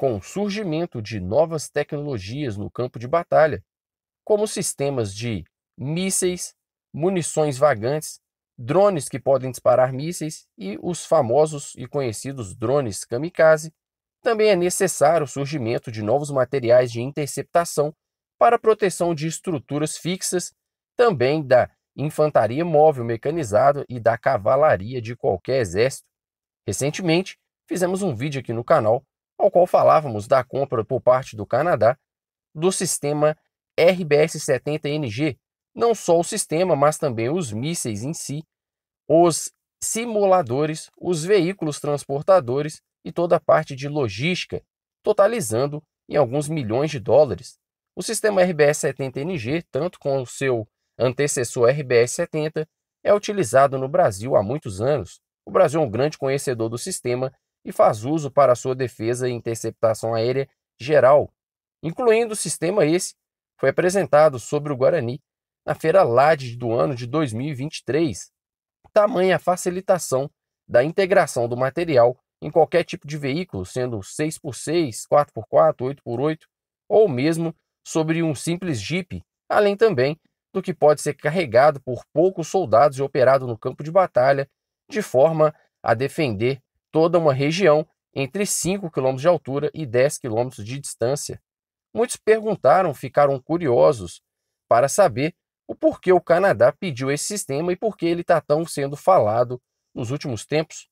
com o surgimento de novas tecnologias no campo de batalha, como sistemas de mísseis, munições vagantes, drones que podem disparar mísseis e os famosos e conhecidos drones kamikaze, também é necessário o surgimento de novos materiais de interceptação para a proteção de estruturas fixas, também da infantaria móvel mecanizada e da cavalaria de qualquer exército. Recentemente, fizemos um vídeo aqui no canal ao qual falávamos da compra por parte do Canadá do sistema RBS-70NG, não só o sistema, mas também os mísseis em si, os simuladores, os veículos transportadores e toda a parte de logística, totalizando em alguns milhões de dólares. O sistema RBS-70NG, tanto com o seu antecessor RBS-70, é utilizado no Brasil há muitos anos. O Brasil é um grande conhecedor do sistema e faz uso para sua defesa e interceptação aérea geral, incluindo o sistema esse foi apresentado sobre o Guarani na Feira LAD do ano de 2023. Tamanha facilitação da integração do material em qualquer tipo de veículo, sendo 6x6, 4x4, 8x8 ou mesmo sobre um simples Jeep, além também do que pode ser carregado por poucos soldados e operado no campo de batalha, de forma a defender toda uma região entre 5 km de altura e 10 km de distância. Muitos perguntaram, ficaram curiosos para saber o porquê o Canadá pediu esse sistema e por que ele está tão sendo falado nos últimos tempos.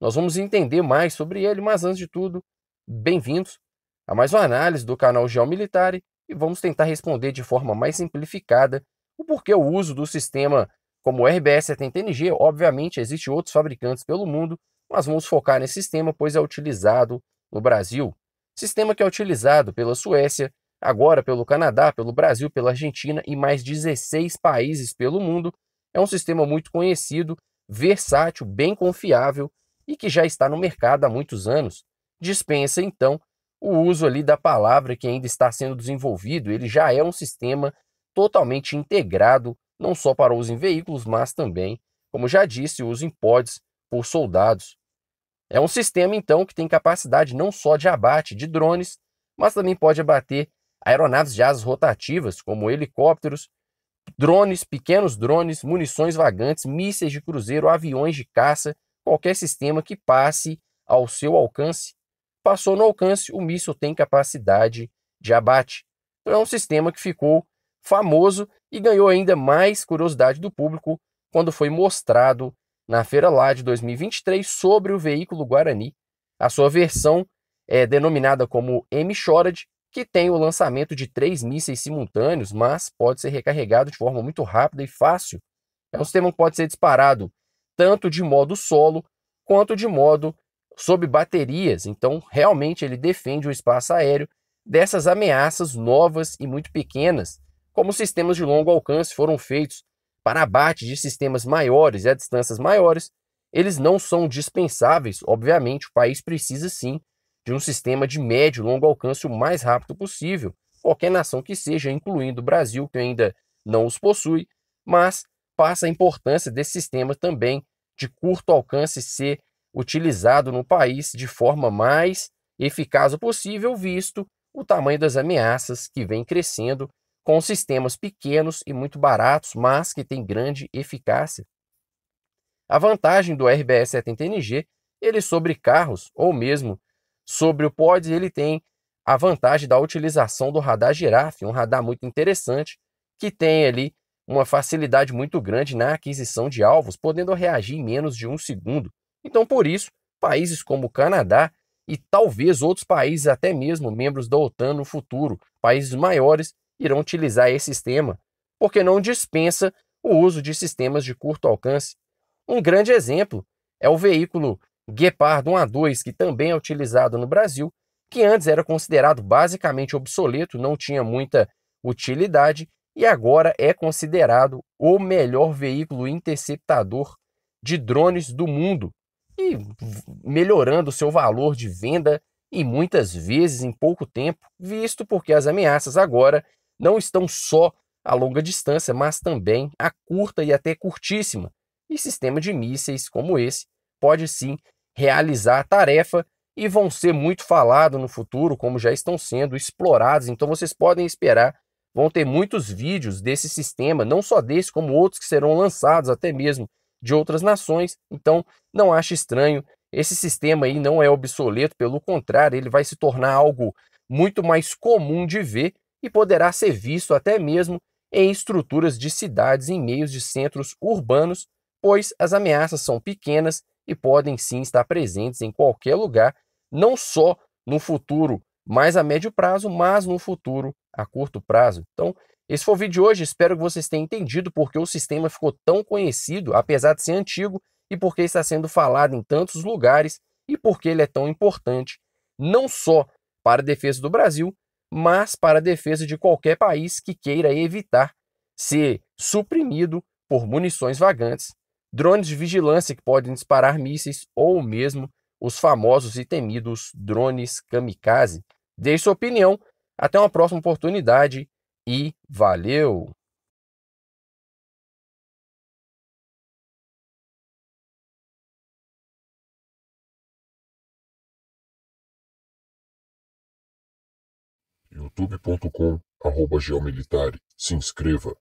Nós vamos entender mais sobre ele, mas antes de tudo, bem-vindos a mais uma análise do canal Geomilitar e vamos tentar responder de forma mais simplificada o porquê o uso do sistema como o RBS 70NG. Obviamente, existem outros fabricantes pelo mundo nós vamos focar nesse sistema, pois é utilizado no Brasil. Sistema que é utilizado pela Suécia, agora pelo Canadá, pelo Brasil, pela Argentina e mais 16 países pelo mundo. É um sistema muito conhecido, versátil, bem confiável e que já está no mercado há muitos anos. Dispensa, então, o uso ali da palavra que ainda está sendo desenvolvido, ele já é um sistema totalmente integrado, não só para uso em veículos, mas também, como já disse, uso em pods por soldados. É um sistema, então, que tem capacidade não só de abate de drones, mas também pode abater aeronaves de asas rotativas, como helicópteros, drones, pequenos drones, munições vagantes, mísseis de cruzeiro, aviões de caça, qualquer sistema que passe ao seu alcance. Passou no alcance, o míssil tem capacidade de abate. Então é um sistema que ficou famoso e ganhou ainda mais curiosidade do público quando foi mostrado na Feira lá de 2023 sobre o veículo Guarani, a sua versão é denominada como M-Shorad, que tem o lançamento de três mísseis simultâneos, mas pode ser recarregado de forma muito rápida e fácil. É um sistema que pode ser disparado tanto de modo solo quanto de modo sob baterias, então realmente ele defende o espaço aéreo dessas ameaças novas e muito pequenas, como sistemas de longo alcance foram feitos para abate de sistemas maiores e a distâncias maiores, eles não são dispensáveis. Obviamente, o país precisa sim de um sistema de médio e longo alcance o mais rápido possível. Qualquer nação que seja, incluindo o Brasil, que ainda não os possui, mas passa a importância desse sistema também de curto alcance ser utilizado no país de forma mais eficaz possível, visto o tamanho das ameaças que vem crescendo com sistemas pequenos e muito baratos, mas que têm grande eficácia. A vantagem do RBS 70 ng ele sobre carros ou mesmo sobre o POD, ele tem a vantagem da utilização do radar Giraffe, um radar muito interessante que tem ali uma facilidade muito grande na aquisição de alvos, podendo reagir em menos de um segundo. Então, por isso, países como o Canadá e talvez outros países, até mesmo membros da OTAN no futuro, países maiores, irão utilizar esse sistema, porque não dispensa o uso de sistemas de curto alcance. Um grande exemplo é o veículo Gepard 1A2, que também é utilizado no Brasil, que antes era considerado basicamente obsoleto, não tinha muita utilidade e agora é considerado o melhor veículo interceptador de drones do mundo e melhorando seu valor de venda e muitas vezes em pouco tempo, visto porque as ameaças agora não estão só a longa distância, mas também a curta e até curtíssima. E sistema de mísseis como esse pode sim realizar a tarefa e vão ser muito falados no futuro, como já estão sendo explorados. Então vocês podem esperar, vão ter muitos vídeos desse sistema, não só desse, como outros que serão lançados até mesmo de outras nações. Então não acha estranho. Esse sistema aí não é obsoleto, pelo contrário, ele vai se tornar algo muito mais comum de ver e poderá ser visto até mesmo em estruturas de cidades em meios de centros urbanos, pois as ameaças são pequenas e podem sim estar presentes em qualquer lugar, não só no futuro mais a médio prazo, mas no futuro a curto prazo. Então, esse foi o vídeo de hoje. Espero que vocês tenham entendido porque o sistema ficou tão conhecido, apesar de ser antigo, e porque está sendo falado em tantos lugares e porque ele é tão importante, não só para a defesa do Brasil, mas para a defesa de qualquer país que queira evitar ser suprimido por munições vagantes, drones de vigilância que podem disparar mísseis ou mesmo os famosos e temidos drones kamikaze. Deixe sua opinião. Até uma próxima oportunidade e valeu! youtubecom Se inscreva.